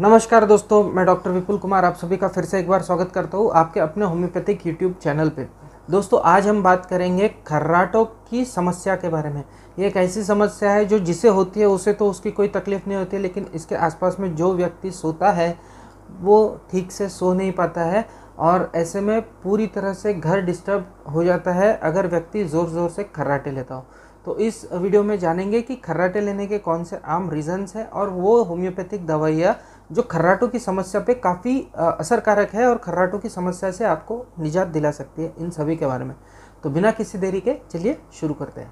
नमस्कार दोस्तों मैं डॉक्टर विपुल कुमार आप सभी का फिर से एक बार स्वागत करता हूँ आपके अपने होम्योपैथिक यूट्यूब चैनल पे दोस्तों आज हम बात करेंगे खर्राटों की समस्या के बारे में ये एक ऐसी समस्या है जो जिसे होती है उसे तो उसकी कोई तकलीफ़ नहीं होती लेकिन इसके आसपास में जो व्यक्ति सोता है वो ठीक से सो नहीं पाता है और ऐसे में पूरी तरह से घर डिस्टर्ब हो जाता है अगर व्यक्ति ज़ोर ज़ोर से खर्राटे लेता हो तो इस वीडियो में जानेंगे कि खर्राटे लेने के कौन से आम रीज़न्स हैं और वो होम्योपैथिक दवाइयाँ जो खर्राटों की समस्या पे काफ़ी असरकारक है और खर्राटों की समस्या से आपको निजात दिला सकती है इन सभी के बारे में तो बिना किसी देरी के चलिए शुरू करते हैं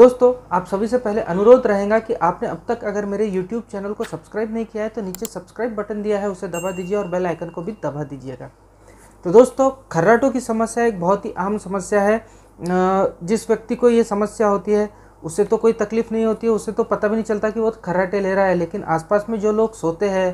दोस्तों आप सभी से पहले अनुरोध रहेगा कि आपने अब तक अगर मेरे YouTube चैनल को सब्सक्राइब नहीं किया है तो नीचे सब्सक्राइब बटन दिया है उसे दबा दीजिए और बेल आइकन को भी दबा दीजिएगा तो दोस्तों खर्राटों की समस्या एक बहुत ही आम समस्या है जिस व्यक्ति को ये समस्या होती है उसे तो कोई तकलीफ़ नहीं होती है उसे तो पता भी नहीं चलता कि वो खर्राटे ले रहा है लेकिन आसपास में जो लोग सोते हैं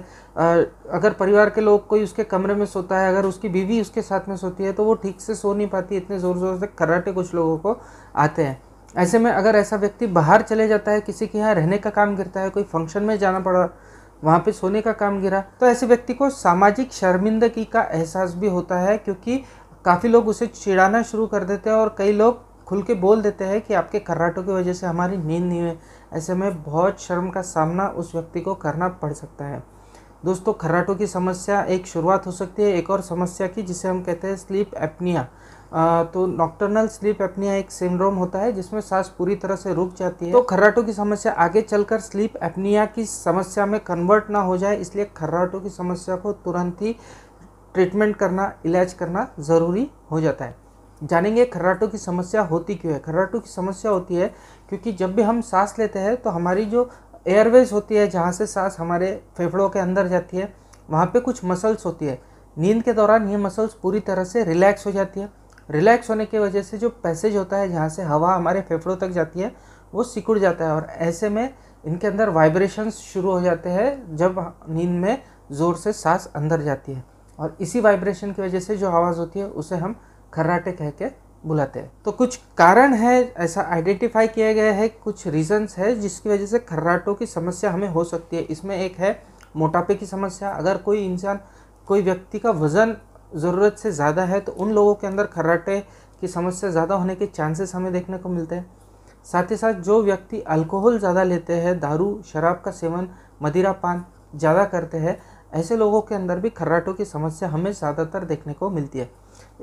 अगर परिवार के लोग कोई उसके कमरे में सोता है अगर उसकी बीवी उसके साथ में सोती है तो वो ठीक से सो नहीं पाती इतने ज़ोर ज़ोर से खर्राटे कुछ लोगों को आते हैं ऐसे में अगर ऐसा व्यक्ति बाहर चले जाता है किसी के यहाँ रहने का काम गिरता है कोई फंक्शन में जाना पड़ा वहाँ पे सोने का काम गिरा तो ऐसे व्यक्ति को सामाजिक शर्मिंदगी का एहसास भी होता है क्योंकि काफ़ी लोग उसे छिड़ाना शुरू कर देते हैं और कई लोग खुल के बोल देते हैं कि आपके कर्राटों की वजह से हमारी नींद नहीं हुई ऐसे में बहुत शर्म का सामना उस व्यक्ति को करना पड़ सकता है दोस्तों खर्राटों की समस्या एक शुरुआत हो सकती है एक और समस्या की जिसे हम कहते हैं स्लीप एपनिया तो नॉक्टर्नल स्लीप एपनिया एक सिंड्रोम होता है जिसमें सांस पूरी तरह से रुक जाती है तो खर्राटों की समस्या आगे चलकर स्लीप एपनिया की समस्या में कन्वर्ट ना हो जाए इसलिए खर्राटों की समस्या को तुरंत ही ट्रीटमेंट करना इलाज करना ज़रूरी हो जाता है जानेंगे खर्राटों की समस्या होती क्यों है खर्राटों की समस्या होती है क्योंकि जब भी हम सांस लेते हैं तो हमारी जो एयरवेज होती है जहाँ से सांस हमारे फेफड़ों के अंदर जाती है वहाँ पे कुछ मसल्स होती है नींद के दौरान ये मसल्स पूरी तरह से रिलैक्स हो जाती है रिलैक्स होने की वजह से जो पैसेज होता है जहाँ से हवा हमारे फेफड़ों तक जाती है वो सिकुड़ जाता है और ऐसे में इनके अंदर वाइब्रेशंस शुरू हो जाते हैं जब नींद में ज़ोर से सांस अंदर जाती है और इसी वाइब्रेशन की वजह से जो आवाज़ होती है उसे हम खर्राटे कह के बुलाते हैं तो कुछ कारण है ऐसा आइडेंटिफाई किया गया है कुछ रीजंस है जिसकी वजह से खर्राटों की समस्या हमें हो सकती है इसमें एक है मोटापे की समस्या अगर कोई इंसान कोई व्यक्ति का वज़न ज़रूरत से ज़्यादा है तो उन लोगों के अंदर खर्राटे की समस्या ज़्यादा होने के चांसेस हमें देखने को मिलते हैं साथ ही साथ जो व्यक्ति अल्कोहल ज़्यादा लेते हैं दारू शराब का सेवन मदिरा पान ज़्यादा करते हैं ऐसे लोगों के अंदर भी खर्राटों की समस्या हमें ज़्यादातर देखने को मिलती है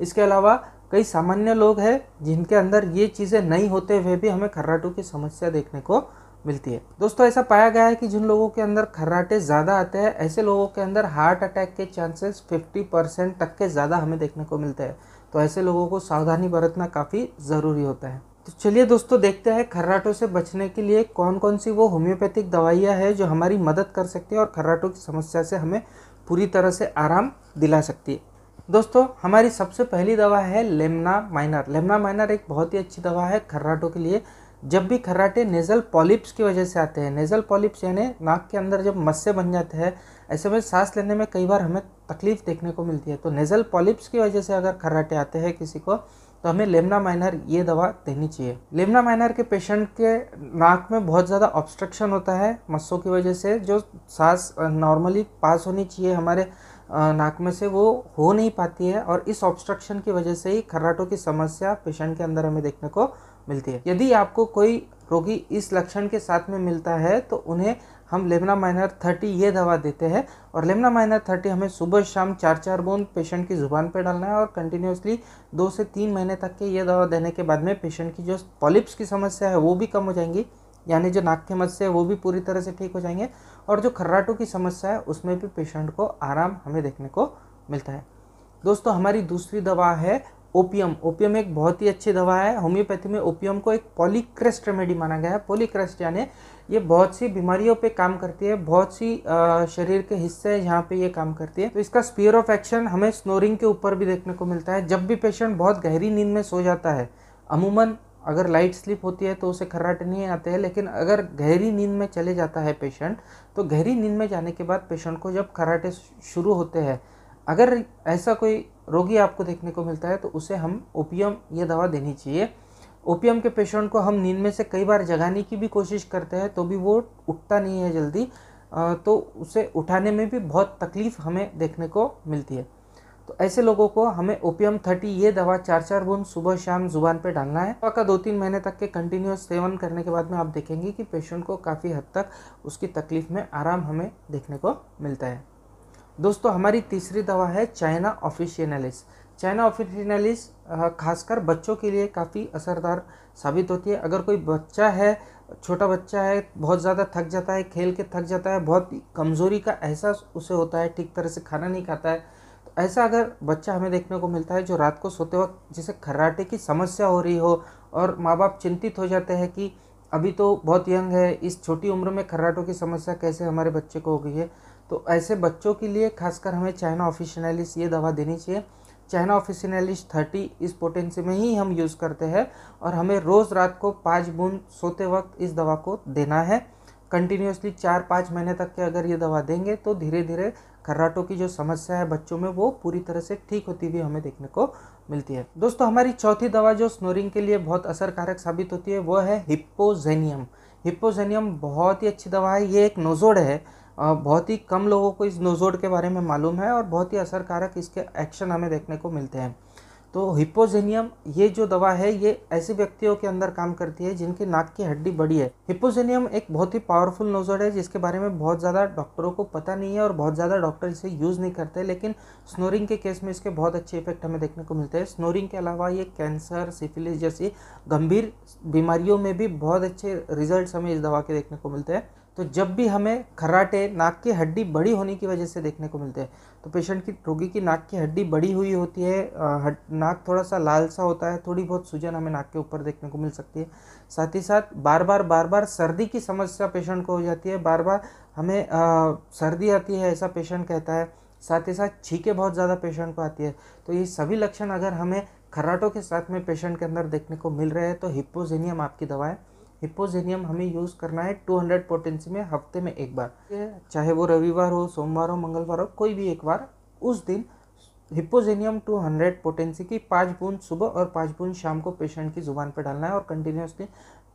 इसके अलावा कई सामान्य लोग हैं जिनके अंदर ये चीज़ें नहीं होते हुए भी हमें खर्राटों की समस्या देखने को मिलती है दोस्तों ऐसा पाया गया है कि जिन लोगों के अंदर खर्राटे ज़्यादा आते हैं ऐसे लोगों के अंदर हार्ट अटैक के चांसेस 50 परसेंट तक के ज़्यादा हमें देखने को मिलते हैं तो ऐसे लोगों को सावधानी बरतना काफ़ी ज़रूरी होता है तो चलिए दोस्तों देखते हैं खर्राटों से बचने के लिए कौन कौन सी वो होम्योपैथिक दवाइयाँ हैं जो हमारी मदद कर सकती है और खर्राटों की समस्या से हमें पूरी तरह से आराम दिला सकती है दोस्तों हमारी सबसे पहली दवा है लेमना माइनर लेमना माइनर एक बहुत ही अच्छी दवा है खर्राटों के लिए जब भी खर्राटे नेज़ल पॉलिप्स की वजह से आते हैं नेज़ल पॉलिप्स यानी नाक के अंदर जब मस्से बन जाते हैं ऐसे में सांस लेने में कई बार हमें तकलीफ़ देखने को मिलती है तो नेज़ल पॉलिप्स की वजह से अगर खर्राटे आते हैं किसी को तो हमें लेमना माइनर ये दवा देनी चाहिए लेमना माइनर के पेशेंट के नाक में बहुत ज़्यादा ऑब्स्ट्रक्शन होता है मस्सों की वजह से जो सांस नॉर्मली पास होनी चाहिए हमारे नाक में से वो हो नहीं पाती है और इस ऑब्स्ट्रक्शन की वजह से ही खर्राटों की समस्या पेशेंट के अंदर हमें देखने को मिलती है यदि आपको कोई रोगी इस लक्षण के साथ में मिलता है तो उन्हें हम लेमना माइनर थर्टी ये दवा देते हैं और लेमना माइनर थर्टी हमें सुबह शाम चार चार बूंद पेशेंट की ज़ुबान पे डालना है और कंटिन्यूसली दो से तीन महीने तक के ये दवा देने के बाद में पेशेंट की जो पॉलिप्स की समस्या है वो भी कम हो जाएंगी यानी जो नाक के मस्से है वो भी पूरी तरह से ठीक हो जाएंगे और जो खर्राटों की समस्या है उसमें भी पेशेंट को आराम हमें देखने को मिलता है दोस्तों हमारी दूसरी दवा है ओपियम ओपियम एक बहुत ही अच्छी दवा है होम्योपैथी में ओपियम को एक पॉलीक्रेस्ट रेमेडी माना गया है पॉलीक्रेस्ट यानी ये बहुत सी बीमारियों पे काम करती है बहुत सी आ, शरीर के हिस्से यहाँ पे ये काम करती है तो इसका स्पीयर ऑफ एक्शन हमें स्नोरिंग के ऊपर भी देखने को मिलता है जब भी पेशेंट बहुत गहरी नींद में सो जाता है अमूमन अगर लाइट स्लीप होती है तो उसे खर्राट नहीं आते हैं लेकिन अगर गहरी नींद में चले जाता है पेशेंट तो गहरी नींद में जाने के बाद पेशेंट को जब खर्राटे शुरू होते हैं अगर ऐसा कोई रोगी आपको देखने को मिलता है तो उसे हम एम ये दवा देनी चाहिए एम के पेशेंट को हम नींद में से कई बार जगाने की भी कोशिश करते हैं तो भी वो उठता नहीं है जल्दी तो उसे उठाने में भी बहुत तकलीफ़ हमें देखने को मिलती है तो ऐसे लोगों को हमें एम थर्टी ये दवा चार चार बूंद सुबह शाम जुबान पे डालना है दवा का दो तीन महीने तक के कंटिन्यूस सेवन करने के बाद में आप देखेंगे कि पेशेंट को काफ़ी हद तक उसकी तकलीफ़ में आराम हमें देखने को मिलता है दोस्तों हमारी तीसरी दवा है चाइना ऑफिशियनलिस चाइना ऑफिशियनलिस खासकर बच्चों के लिए काफ़ी असरदार साबित होती है अगर कोई बच्चा है छोटा बच्चा है बहुत ज़्यादा थक जाता है खेल के थक जाता है बहुत कमज़ोरी का एहसास उसे होता है ठीक तरह से खाना नहीं खाता है तो ऐसा अगर बच्चा हमें देखने को मिलता है जो रात को सोते वक्त जैसे खर्राटे की समस्या हो रही हो और माँ बाप चिंतित हो जाते हैं कि अभी तो बहुत यंग है इस छोटी उम्र में खर्राटों की समस्या कैसे हमारे बच्चे को हो गई है तो ऐसे बच्चों के लिए खासकर हमें चाइना ऑफिशनलिस ये दवा देनी चाहिए चाइना ऑफिसनलिस्ट थर्टी इस पोटेंसी में ही हम यूज़ करते हैं और हमें रोज़ रात को पाँच बूंद सोते वक्त इस दवा को देना है कंटिन्यूसली चार पाँच महीने तक के अगर ये दवा देंगे तो धीरे धीरे खर्राटों की जो समस्या है बच्चों में वो पूरी तरह से ठीक होती हुई हमें देखने को मिलती है दोस्तों हमारी चौथी दवा जो स्नोरिंग के लिए बहुत असरकारक साबित होती है वो है हिप्पोजेनियम हिप्पोजेनियम बहुत ही अच्छी दवा है ये एक नोजोड है बहुत ही कम लोगों को इस नोजोड के बारे में मालूम है और बहुत ही असरकारक इसके एक्शन हमें देखने को मिलते हैं तो हिपोजेनियम ये जो दवा है ये ऐसे व्यक्तियों के अंदर काम करती है जिनकी नाक की हड्डी बड़ी है हिपोजेनियम एक बहुत ही पावरफुल नोजोड है जिसके बारे में बहुत ज़्यादा डॉक्टरों को पता नहीं है और बहुत ज़्यादा डॉक्टर इसे यूज़ नहीं करते लेकिन स्नोरिंग के केस में इसके बहुत अच्छे इफेक्ट हमें देखने को मिलते हैं स्नोरिंग के अलावा ये कैंसर सिफिलिस जैसी गंभीर बीमारियों में भी बहुत अच्छे रिजल्ट हमें इस दवा के देखने को मिलते हैं तो जब भी हमें खर्राटे नाक की हड्डी बड़ी होने की वजह से देखने को मिलते हैं तो पेशेंट की रोगी की नाक की हड्डी बड़ी हुई होती है नाक थोड़ा सा लाल सा होता है थोड़ी बहुत सूजन हमें नाक के ऊपर देखने को मिल सकती है साथ ही साथ बार बार बार बार सर्दी की समस्या पेशेंट को हो जाती है बार बार हमें आ, सर्दी आती है ऐसा पेशेंट कहता है साथ ही साथ छीके बहुत ज़्यादा पेशेंट को आती है तो ये सभी लक्षण अगर हमें खर्राटों के साथ में पेशेंट के अंदर देखने को मिल रहे हैं तो हिप्पोजेनियम आपकी दवाएँ हिपोजेनियम हमें यूज़ करना है 200 पोटेंसी में हफ्ते में एक बार चाहे वो रविवार हो सोमवार हो मंगलवार हो कोई भी एक बार उस दिन हिपोजेनियम 200 पोटेंसी की पाँच बूंद सुबह और पाँच बूंद शाम को पेशेंट की ज़ुबान पर डालना है और कंटिन्यूसली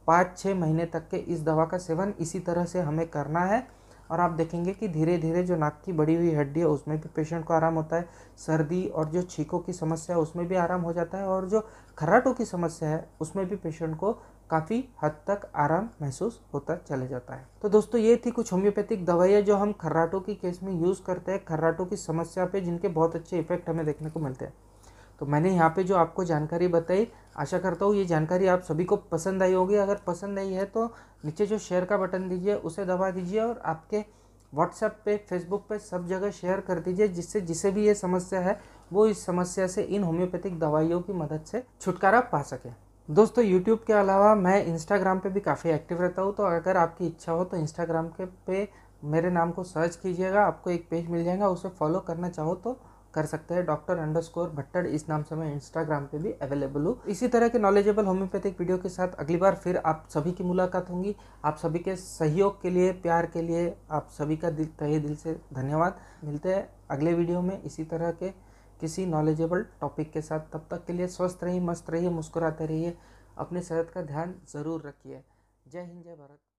पाँच छः महीने तक के इस दवा का सेवन इसी तरह से हमें करना है और आप देखेंगे कि धीरे धीरे जो नाक की बढ़ी हुई हड्डी है उसमें भी पेशेंट को आराम होता है सर्दी और जो छींकों की समस्या है उसमें भी आराम हो जाता है और जो खराटों की समस्या है उसमें भी पेशेंट को काफ़ी हद तक आराम महसूस होता चले जाता है तो दोस्तों ये थी कुछ होम्योपैथिक दवाइयाँ जो हम खर्राटों की केस में यूज़ करते हैं खर्राटों की समस्या पे जिनके बहुत अच्छे इफेक्ट हमें देखने को मिलते हैं तो मैंने यहाँ पे जो आपको जानकारी बताई आशा करता हूँ ये जानकारी आप सभी को पसंद आई होगी अगर पसंद आई है तो नीचे जो शेयर का बटन दीजिए उसे दबा दीजिए और आपके व्हाट्सएप पे फेसबुक पे सब जगह शेयर कर दीजिए जिससे जिसे भी ये समस्या है वो इस समस्या से इन होम्योपैथिक दवाइयों की मदद से छुटकारा पा सके दोस्तों यूट्यूब के अलावा मैं इंस्टाग्राम पे भी काफ़ी एक्टिव रहता हूँ तो अगर आपकी इच्छा हो तो इंस्टाग्राम के पे मेरे नाम को सर्च कीजिएगा आपको एक पेज मिल जाएगा उसे फॉलो करना चाहो तो कर सकते हैं डॉक्टर अंडर स्कोर भट्टर इस नाम से मैं इंस्टाग्राम पे भी अवेलेबल हूँ इसी तरह के नॉलेजेबल होम्योपैथिक वीडियो के साथ अगली बार फिर आप सभी की मुलाकात होंगी आप सभी के सहयोग के लिए प्यार के लिए आप सभी का दिल तहे दिल से धन्यवाद मिलते हैं अगले वीडियो में इसी तरह के किसी नॉलेजेबल टॉपिक के साथ तब तक के लिए स्वस्थ रहिए मस्त रहिए मुस्कुराते रहिए अपनी सेहत का ध्यान ज़रूर रखिए जय हिंद जय भारत